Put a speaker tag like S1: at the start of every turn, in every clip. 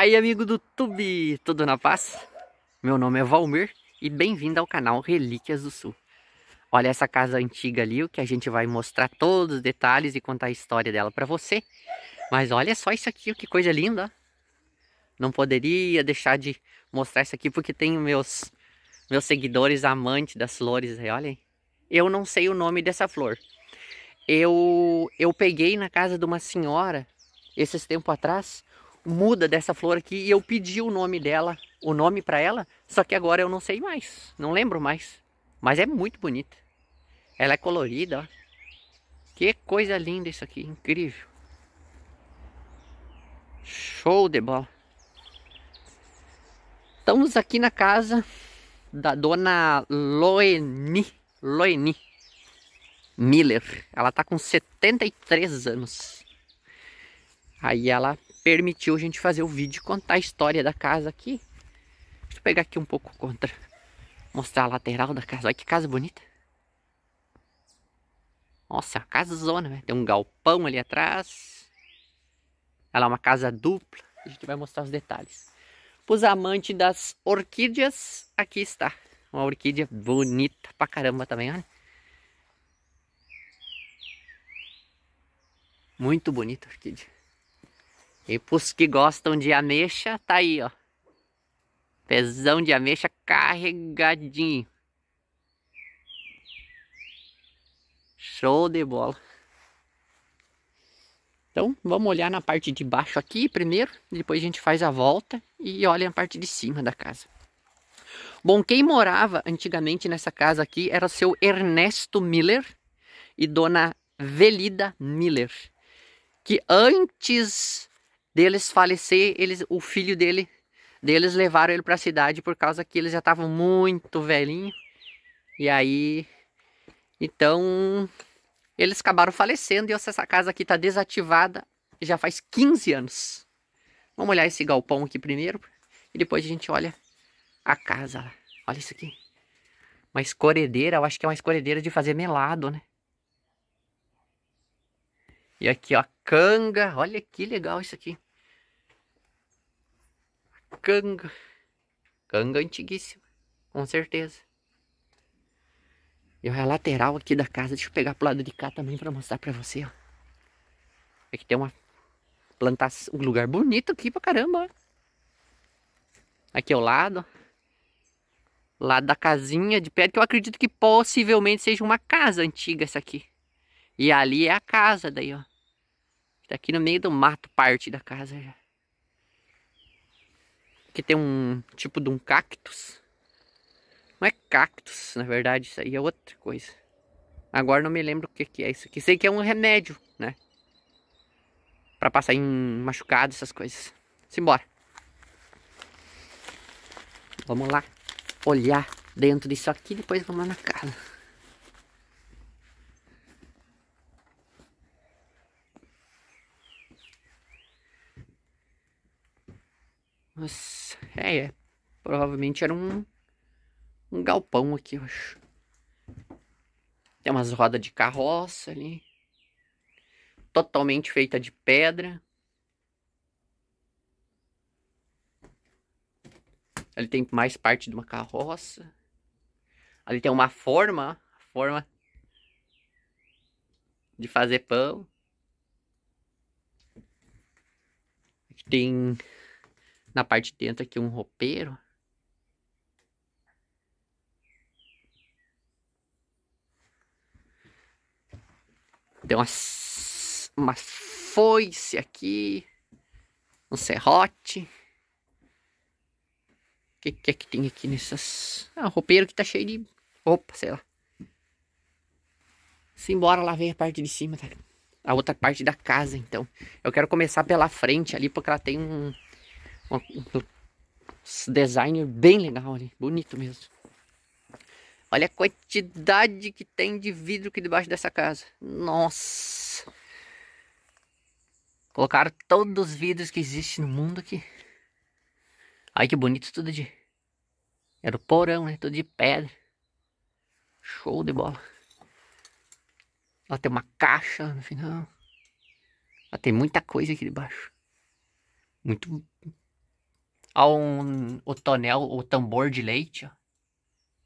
S1: Aí, amigo do YouTube tudo na paz? Meu nome é Valmir e bem-vindo ao canal Relíquias do Sul. Olha essa casa antiga ali, o que a gente vai mostrar todos os detalhes e contar a história dela para você. Mas olha só isso aqui, que coisa linda. Não poderia deixar de mostrar isso aqui porque tem meus meus seguidores amantes das flores, aí, olhem. Eu não sei o nome dessa flor. Eu eu peguei na casa de uma senhora esses tempo atrás muda dessa flor aqui e eu pedi o nome dela, o nome para ela, só que agora eu não sei mais, não lembro mais. Mas é muito bonita. Ela é colorida, ó. Que coisa linda isso aqui, incrível. Show de bola. Estamos aqui na casa da dona Loeni, Loeni Miller. Ela tá com 73 anos. Aí ela permitiu a gente fazer o vídeo e contar a história da casa aqui. Deixa eu pegar aqui um pouco contra. Mostrar a lateral da casa. Olha que casa bonita. Nossa, é casa zona, né? Tem um galpão ali atrás. Ela é uma casa dupla. A gente vai mostrar os detalhes. Para os amantes das orquídeas, aqui está. Uma orquídea bonita pra caramba também, olha. Muito bonita a orquídea. E pros que gostam de ameixa, tá aí, ó. pesão de ameixa carregadinho. Show de bola. Então, vamos olhar na parte de baixo aqui primeiro, depois a gente faz a volta e olha a parte de cima da casa. Bom, quem morava antigamente nessa casa aqui era o seu Ernesto Miller e dona Velida Miller, que antes deles falecer, eles, o filho dele, deles levaram ele para a cidade por causa que eles já estavam muito velhinho. E aí, então, eles acabaram falecendo e essa casa aqui está desativada já faz 15 anos. Vamos olhar esse galpão aqui primeiro e depois a gente olha a casa lá. Olha isso aqui. Uma escoredeira, eu acho que é uma escoredeira de fazer melado, né? E aqui, ó, canga. Olha que legal isso aqui canga. Canga antiguíssima, com certeza. E a lateral aqui da casa, deixa eu pegar pro lado de cá também para mostrar para você, ó. Aqui é tem uma plantação, um lugar bonito aqui pra caramba, ó. Aqui ao lado, ó. Lado da casinha de pedra, que eu acredito que possivelmente seja uma casa antiga essa aqui. E ali é a casa daí, ó. Tá aqui no meio do mato, parte da casa já que tem um tipo de um cactus. Não é cactus, na verdade, isso aí é outra coisa. Agora não me lembro o que, que é isso aqui. Sei que é um remédio, né? Pra passar em machucado, essas coisas. Simbora. Vamos lá olhar dentro disso aqui, depois vamos lá na casa. Nossa. É, é. Provavelmente era um, um galpão aqui, eu acho. Tem umas rodas de carroça ali. Totalmente feita de pedra. Ali tem mais parte de uma carroça. Ali tem uma forma, forma de fazer pão. Aqui tem na parte de dentro aqui um roupeiro. Tem umas, uma foice aqui, um serrote. O que, que é que tem aqui nessas... Ah, um roupeiro que tá cheio de opa, sei lá. Simbora lá ver a parte de cima, tá? A outra parte da casa, então. Eu quero começar pela frente ali, porque ela tem um, um designer é bem legal ali, né? bonito mesmo. Olha a quantidade que tem de vidro aqui debaixo dessa casa. Nossa! Colocaram todos os vidros que existem no mundo aqui. Ai que bonito tudo de... Era o porão, né? Tudo de pedra. Show de bola. Lá tem uma caixa no final. Lá tem muita coisa aqui debaixo. Muito Olha um, o tonel, o tambor de leite, ó.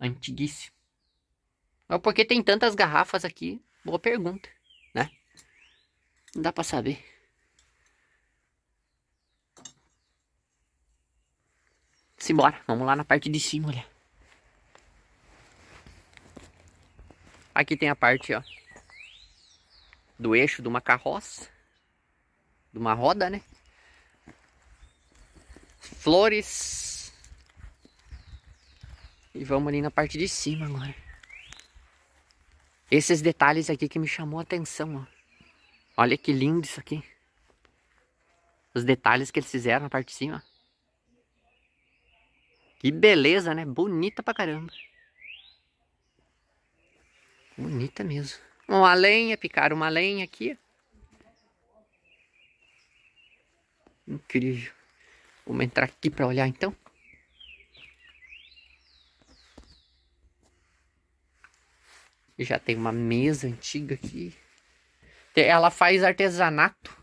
S1: Antiguíssimo. Mas por que tem tantas garrafas aqui? Boa pergunta, né? Não dá pra saber. Simbora, vamos lá na parte de cima, olha. Aqui tem a parte, ó, do eixo de uma carroça, de uma roda, né? flores. E vamos ali na parte de cima agora. Esses detalhes aqui que me chamou a atenção, ó. Olha que lindo isso aqui. Os detalhes que eles fizeram na parte de cima. Que beleza, né? Bonita pra caramba. Bonita mesmo. Uma lenha, picaram uma lenha aqui. Incrível. Vamos entrar aqui para olhar então. Já tem uma mesa antiga aqui. Ela faz artesanato.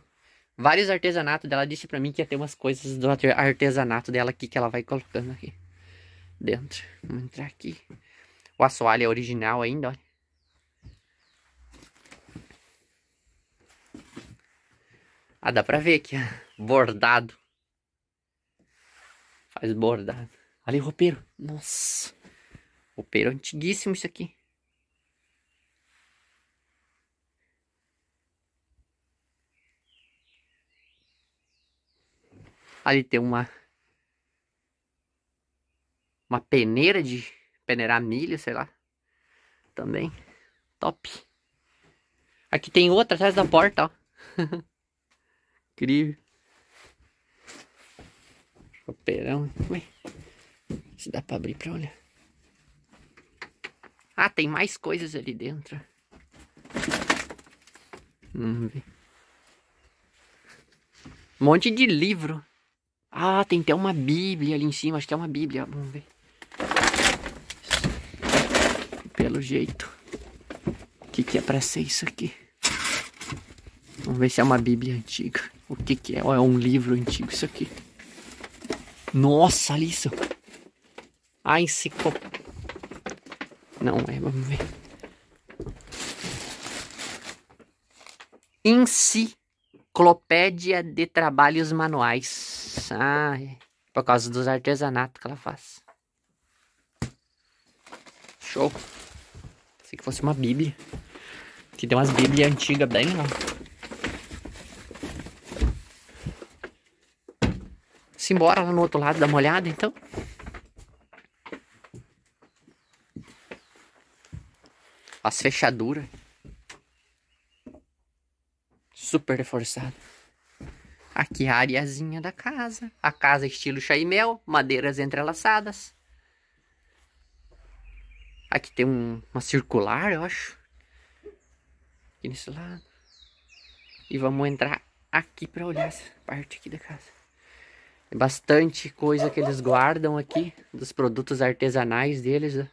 S1: Vários artesanatos dela. Disse para mim que ia ter umas coisas do artesanato dela aqui que ela vai colocando aqui dentro. Vamos entrar aqui. O assoalho é original ainda, olha. Ah, dá pra ver aqui, bordado. Faz bordado. Ali roupeiro. Nossa. Roupeiro antiguíssimo isso aqui. Ali tem uma... Uma peneira de... Peneirar milho, sei lá. Também. Top. Aqui tem outra atrás da porta, ó. Incrível. Operão. Ué. Se dá pra abrir pra olhar. Ah, tem mais coisas ali dentro. Vamos ver. Um monte de livro. Ah, tem até uma bíblia ali em cima. Acho que é uma bíblia. Vamos ver. Pelo jeito. O que, que é pra ser isso aqui? Vamos ver se é uma bíblia antiga. O que que é? Ou é um livro antigo isso aqui? Nossa, olha isso. A enciclopédia. Não é, vamos ver. Enciclopédia de Trabalhos Manuais. Ah, é. Por causa dos artesanatos que ela faz. Show. Pensei que fosse uma bíblia. Que tem umas bíblias antigas bem se embora lá no outro lado dá uma olhada, então? As fechaduras. Super reforçado. Aqui a areazinha da casa. A casa estilo chaimel, madeiras entrelaçadas. Aqui tem um, uma circular, eu acho. Aqui nesse lado. E vamos entrar aqui para olhar essa parte aqui da casa. Bastante coisa que eles guardam aqui, dos produtos artesanais deles. Né?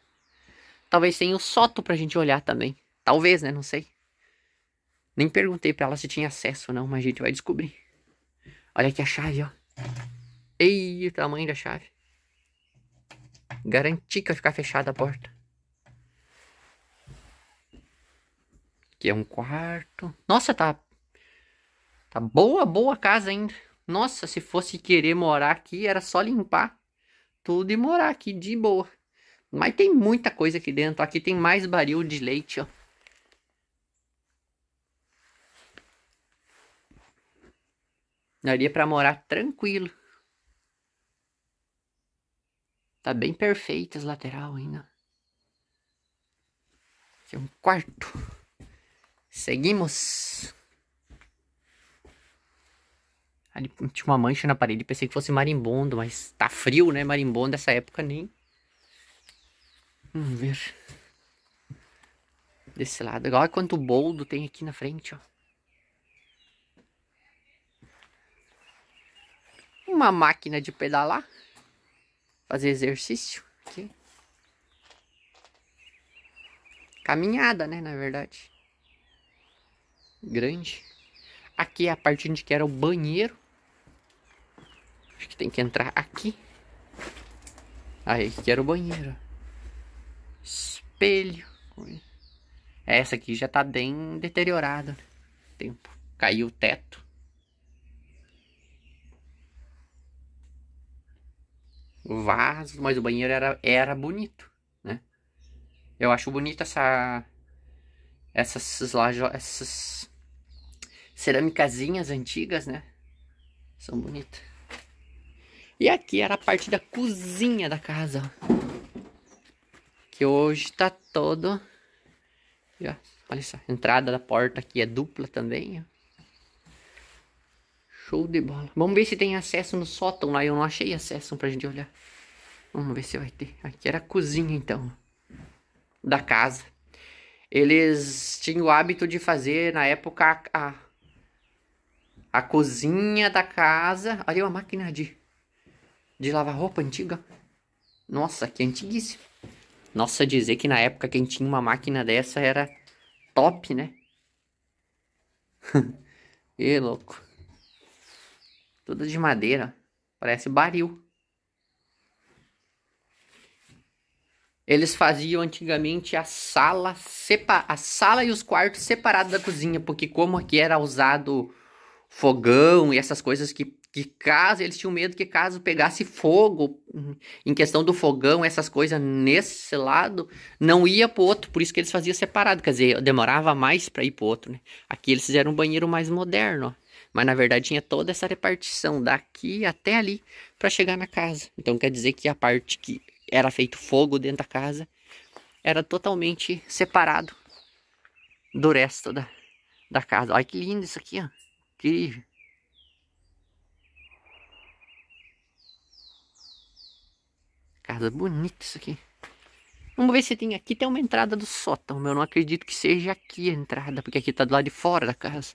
S1: Talvez tenha o soto pra gente olhar também. Talvez, né? Não sei. Nem perguntei pra ela se tinha acesso não, mas a gente vai descobrir. Olha aqui a chave, ó. Ei, o tamanho da chave. Garanti que vai ficar fechada a porta. Aqui é um quarto. Nossa, tá... Tá boa, boa casa ainda. Nossa, se fosse querer morar aqui, era só limpar tudo e morar aqui de boa. Mas tem muita coisa aqui dentro. Aqui tem mais baril de leite, ó. Daria para morar tranquilo. Tá bem as lateral ainda. Aqui é um quarto. Seguimos. Ali tinha uma mancha na parede, pensei que fosse marimbondo, mas tá frio, né? Marimbondo nessa época nem. Vamos ver. Desse lado. Olha é quanto boldo tem aqui na frente, ó. Uma máquina de pedalar. Fazer exercício. Aqui. Caminhada, né? Na verdade. Grande. Aqui é a parte onde que era o banheiro. Acho que tem que entrar aqui. Aí que era o banheiro. Espelho. Essa aqui já tá bem deteriorada. Tempo. Caiu o teto. Vaso, mas o banheiro era, era bonito, né? Eu acho bonita essa... Essas, lajo, essas cerâmicazinhas antigas, né? São bonitas. E aqui era a parte da cozinha da casa. Que hoje tá todo. E, ó, olha só, a entrada da porta aqui é dupla também. Ó. Show de bola. Vamos ver se tem acesso no sótão lá. Eu não achei acesso pra gente olhar. Vamos ver se vai ter. Aqui era a cozinha então. Da casa. Eles tinham o hábito de fazer na época a, a, a cozinha da casa. Olha uma máquina de de lavar roupa antiga. Nossa, que antiguíssimo. Nossa, dizer que na época quem tinha uma máquina dessa era top, né? e louco. Tudo de madeira. Parece baril. Eles faziam antigamente a sala separ... a sala e os quartos separados da cozinha, porque como aqui era usado fogão e essas coisas que que caso eles tinham medo que caso pegasse fogo hum, em questão do fogão essas coisas nesse lado não ia pro outro por isso que eles faziam separado quer dizer demorava mais para ir pro outro né aqui eles fizeram um banheiro mais moderno ó. mas na verdade tinha toda essa repartição daqui até ali para chegar na casa então quer dizer que a parte que era feito fogo dentro da casa era totalmente separado do resto da, da casa olha que lindo isso aqui ó incrível Casa bonita isso aqui. Vamos ver se tem aqui. Tem uma entrada do sótão. Eu não acredito que seja aqui a entrada, porque aqui tá do lado de fora da casa.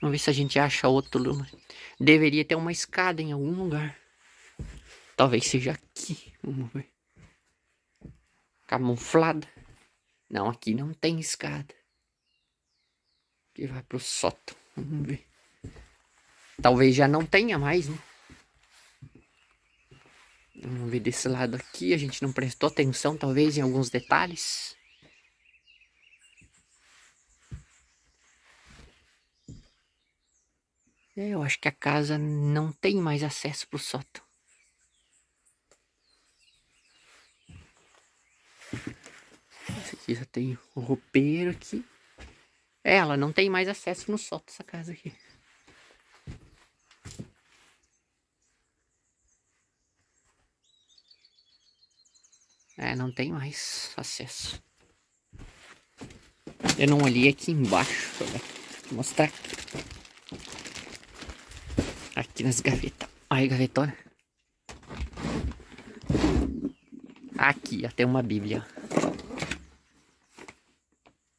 S1: Vamos ver se a gente acha outro lugar. Deveria ter uma escada em algum lugar. Talvez seja aqui. Vamos ver. Camuflada. Não, aqui não tem escada. Que vai pro sótão. Vamos ver. Talvez já não tenha mais, né? Vamos ver desse lado aqui. A gente não prestou atenção, talvez, em alguns detalhes. É, eu acho que a casa não tem mais acesso para o sótão. Esse aqui já tem o roupeiro aqui. É, ela não tem mais acesso no sótão, essa casa aqui. É, não tem mais acesso. Eu não olhei aqui embaixo. Vou mostrar aqui. Aqui nas gavetas. Olha a gavetona. Aqui, até uma bíblia.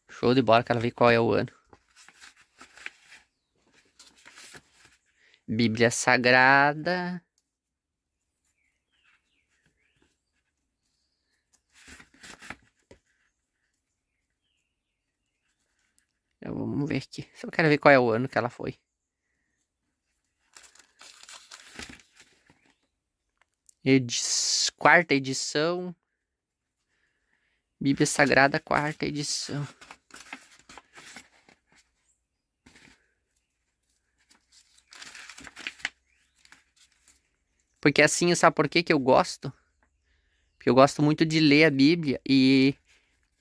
S1: Show de bola, quero ver qual é o ano. Bíblia Sagrada. Então, vamos ver aqui. Só quero ver qual é o ano que ela foi. Edi quarta edição. Bíblia Sagrada, quarta edição. Porque assim, sabe por que que eu gosto? Porque eu gosto muito de ler a Bíblia e,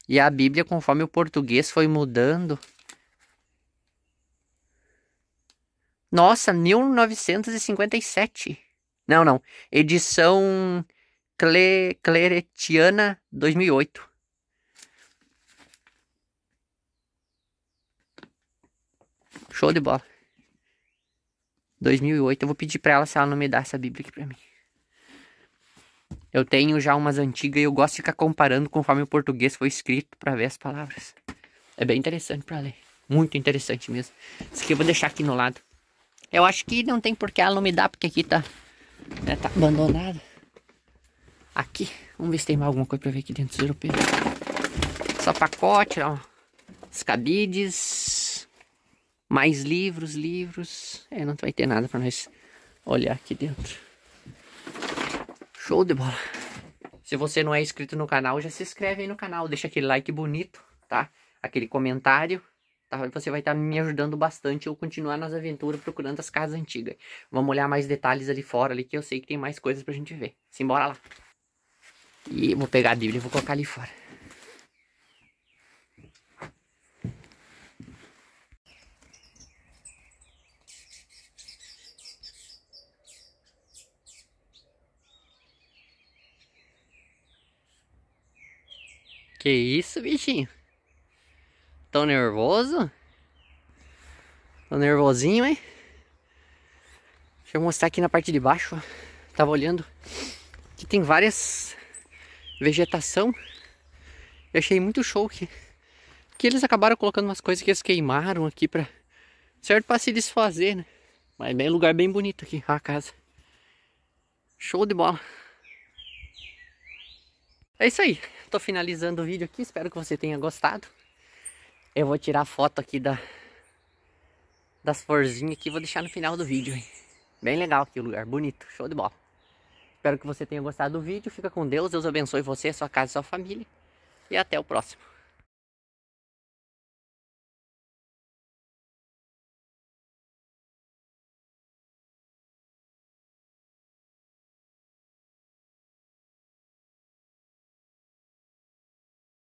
S1: e a Bíblia, conforme o português foi mudando, Nossa, 1957. Não, não. Edição Cle... Cleretiana 2008. Show de bola. 2008. Eu vou pedir pra ela se ela não me dá essa Bíblia aqui pra mim. Eu tenho já umas antigas e eu gosto de ficar comparando conforme o português foi escrito para ver as palavras. É bem interessante para ler. Muito interessante mesmo. Isso aqui eu vou deixar aqui no lado. Eu acho que não tem porque que ela não me porque aqui tá, né, tá abandonada. Aqui, vamos ver se tem mais alguma coisa pra ver aqui dentro dos europeus. Só pacote, ó. Os cabides. Mais livros, livros. É, não vai ter nada pra nós olhar aqui dentro. Show de bola. Se você não é inscrito no canal, já se inscreve aí no canal. Deixa aquele like bonito, tá? Aquele comentário. Tá? você vai estar tá me ajudando bastante eu continuar nas aventuras procurando as casas antigas. Vamos olhar mais detalhes ali fora, ali que eu sei que tem mais coisas pra gente ver. Simbora lá. E vou pegar a Bíblia e vou colocar ali fora. Que isso, bichinho? Tô nervoso? Tô nervosinho, hein? Deixa eu mostrar aqui na parte de baixo. Tava olhando. que tem várias vegetação. Eu achei muito show que, que eles acabaram colocando umas coisas que eles queimaram aqui pra... Certo pra se desfazer, né? Mas um lugar bem bonito aqui, a casa. Show de bola. É isso aí. Tô finalizando o vídeo aqui. Espero que você tenha gostado. Eu vou tirar foto aqui da das florzinhas aqui, vou deixar no final do vídeo. Hein? Bem legal aqui o lugar, bonito, show de bola. Espero que você tenha gostado do vídeo, fica com Deus, Deus abençoe você, sua casa e sua família. E até o próximo.